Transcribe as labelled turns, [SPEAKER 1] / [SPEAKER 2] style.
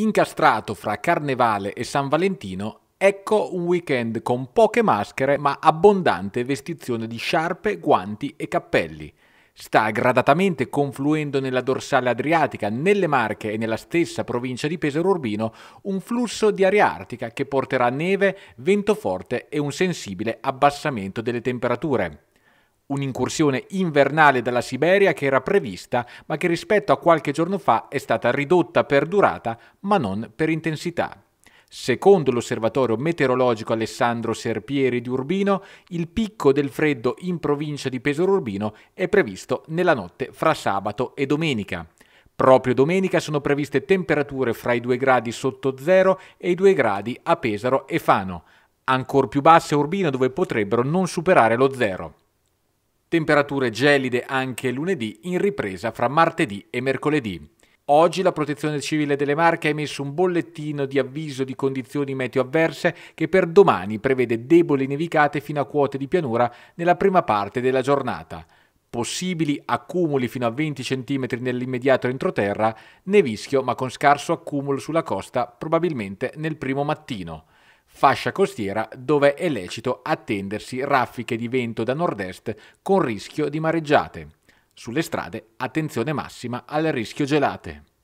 [SPEAKER 1] Incastrato fra Carnevale e San Valentino, ecco un weekend con poche maschere ma abbondante vestizione di sciarpe, guanti e cappelli. Sta gradatamente confluendo nella dorsale adriatica, nelle Marche e nella stessa provincia di Pesaro Urbino un flusso di aria artica che porterà neve, vento forte e un sensibile abbassamento delle temperature. Un'incursione invernale dalla Siberia che era prevista, ma che rispetto a qualche giorno fa è stata ridotta per durata, ma non per intensità. Secondo l'osservatorio meteorologico Alessandro Serpieri di Urbino, il picco del freddo in provincia di Pesaro Urbino è previsto nella notte fra sabato e domenica. Proprio domenica sono previste temperature fra i 2 gradi sotto zero e i 2 gradi a Pesaro e Fano, ancor più basse a Urbino dove potrebbero non superare lo zero. Temperature gelide anche lunedì in ripresa fra martedì e mercoledì. Oggi la Protezione Civile delle Marche ha emesso un bollettino di avviso di condizioni meteo avverse che per domani prevede deboli nevicate fino a quote di pianura nella prima parte della giornata. Possibili accumuli fino a 20 cm nell'immediato entroterra, nevischio ma con scarso accumulo sulla costa probabilmente nel primo mattino fascia costiera dove è lecito attendersi raffiche di vento da nord-est con rischio di mareggiate. Sulle strade attenzione massima al rischio gelate.